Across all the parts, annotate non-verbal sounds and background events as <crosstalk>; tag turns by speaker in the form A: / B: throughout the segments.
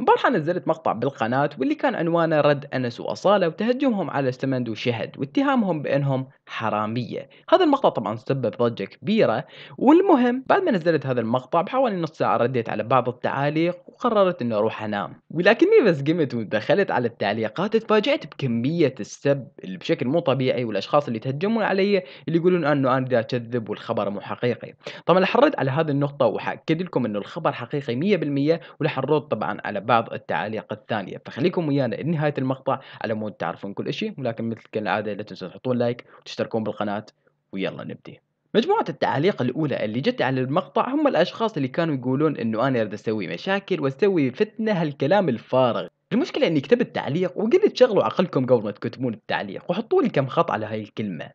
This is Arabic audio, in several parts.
A: امبارحة نزلت مقطع بالقناة واللي كان عنوانه رد أنس وأصالة وتهجمهم على استمند وشهد واتهامهم بأنهم حرامية هذا المقطع طبعا سبب ضجة كبيرة والمهم بعد ما نزلت هذا المقطع بحوالي نص ساعة رديت على بعض التعاليق وقررت أني أروح أنام ولكني بس قمت ودخلت على التعليقات تفاجأت بكمية السب اللي بشكل مو طبيعي والأشخاص اللي تهجمون علي اللي يقولون أنه أنا دا أكذب والخبر مو حقيقي طبعا حرد على هذه النقطة وحأكد لكم أنه الخبر حقيقي 100% ولحرد طبعا على بعض التعليق الثانية فخليكم ويانا لنهاية المقطع على مود تعرفون كل شيء ولكن مثل كالعادة لا تنسوا تحطون لايك وتشتركون بالقناة ويلا نبدي مجموعة التعاليق الأولى اللي جت على المقطع هم الأشخاص اللي كانوا يقولون إنه أنا أريد أسوي مشاكل وأسوي فتنة هالكلام الفارغ المشكلة إني كتبت تعليق وقلت شغلوا عقلكم قبل ما تكتبون التعليق وحطوا لي كم خط على هاي الكلمة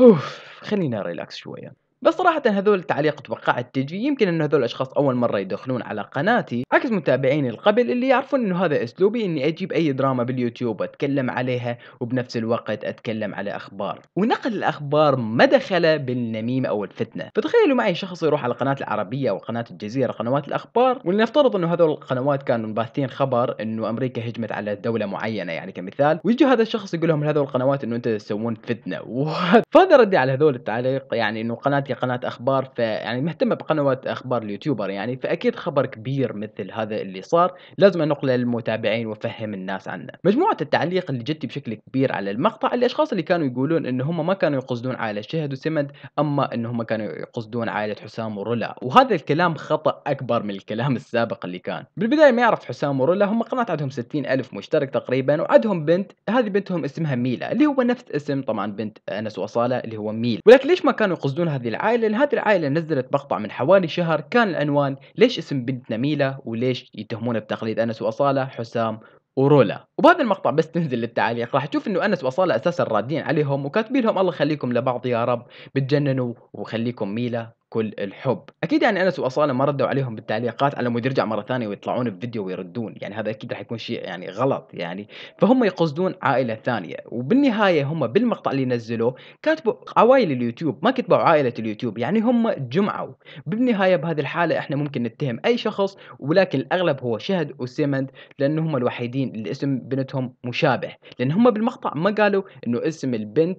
A: أوف خلينا ريلاكس شوية بس صراحة هذول التعليق توقعت تجي يمكن ان هذول الاشخاص اول مرة يدخلون على قناتي عكس متابعيني القبل اللي يعرفون انه هذا اسلوبي اني اجيب اي دراما باليوتيوب واتكلم عليها وبنفس الوقت اتكلم على اخبار ونقل الاخبار ما دخل بالنميمة او الفتنة فتخيلوا معي شخص يروح على القناة العربية وقناة الجزيرة قنوات الاخبار ولنفترض انه هذول القنوات كانوا باثين خبر انه امريكا هجمت على دولة معينة يعني كمثال ويجي هذا الشخص يقول لهم لهذول القنوات انه انتم تسوون فتنة فهذا <laughs> ردي على هذول التعليق يعني انه قناتي تحكي قناه اخبار فيعني مهتمه بقنوات اخبار اليوتيوبر يعني فاكيد خبر كبير مثل هذا اللي صار لازم انقله للمتابعين وافهم الناس عنه مجموعه التعليق اللي جت بشكل كبير على المقطع الاشخاص اللي كانوا يقولون ان هم ما كانوا يقصدون عائله شهد وسمد اما ان هم كانوا يقصدون عائله حسام ورولا وهذا الكلام خطا اكبر من الكلام السابق اللي كان بالبدايه ما يعرف حسام ورولا هم قناه عندهم 60 الف مشترك تقريبا وعندهم بنت هذه بنتهم اسمها ميلا اللي هو نفس اسم طبعا بنت انس واصاله اللي هو ميل ولكن ليش ما كانوا يقصدون هذه العائلة لهذه العائلة نزلت مقطع من حوالي شهر كان العنوان ليش اسم بنتنا ميلا وليش يتهمون بتقليد أنس وأصالة حسام ورولا وبهذا المقطع بس تنزل للتعليق راح تشوف انه انس وصاله اساسا رادين عليهم وكاتبين لهم الله خليكم لبعض يا رب بتجننوا وخليكم ميلا كل الحب اكيد يعني انس واصاله ما ردوا عليهم بالتعليقات على مود يرجع مره ثانيه ويطلعون بفيديو ويردون يعني هذا اكيد راح يكون شيء يعني غلط يعني فهم يقصدون عائله ثانيه وبالنهايه هم بالمقطع اللي نزلوه كاتبوا عوائل اليوتيوب ما كتبوا عائله اليوتيوب يعني هم جمعوا بالنهايه بهذه الحاله احنا ممكن نتهم اي شخص ولكن الاغلب هو شهد وسيمند لان هم الوحيدين اللي اسم بنتهم مشابه لان هم بالمقطع ما قالوا انه اسم البنت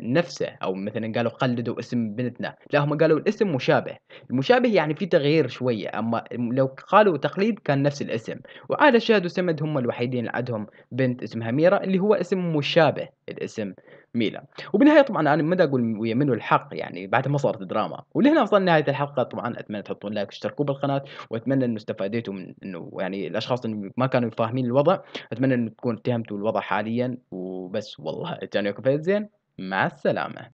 A: نفسه او مثلا قالوا قلدوا اسم بنتنا لا هم قالوا الاسم مشابه المشابه يعني في تغيير شويه اما لو قالوا تقليد كان نفس الاسم وعاد شاهد وسمد هم الوحيدين اللي عندهم بنت اسمها ميرا اللي هو اسم مشابه الاسم ميلا وبالنهاية طبعا انا ما اقول ويا منو الحق يعني بعد ما صارت دراما ولهنا وصلنا نهاية الحلقة طبعا اتمنى تحطون لايك واشتركوا بالقناة واتمنى انه استفاديتوا من انه يعني الاشخاص اللي ما كانوا فاهمين الوضع اتمنى انه تكون اتهمتوا الوضع حاليا وبس والله كان يومكم زين مع السلامة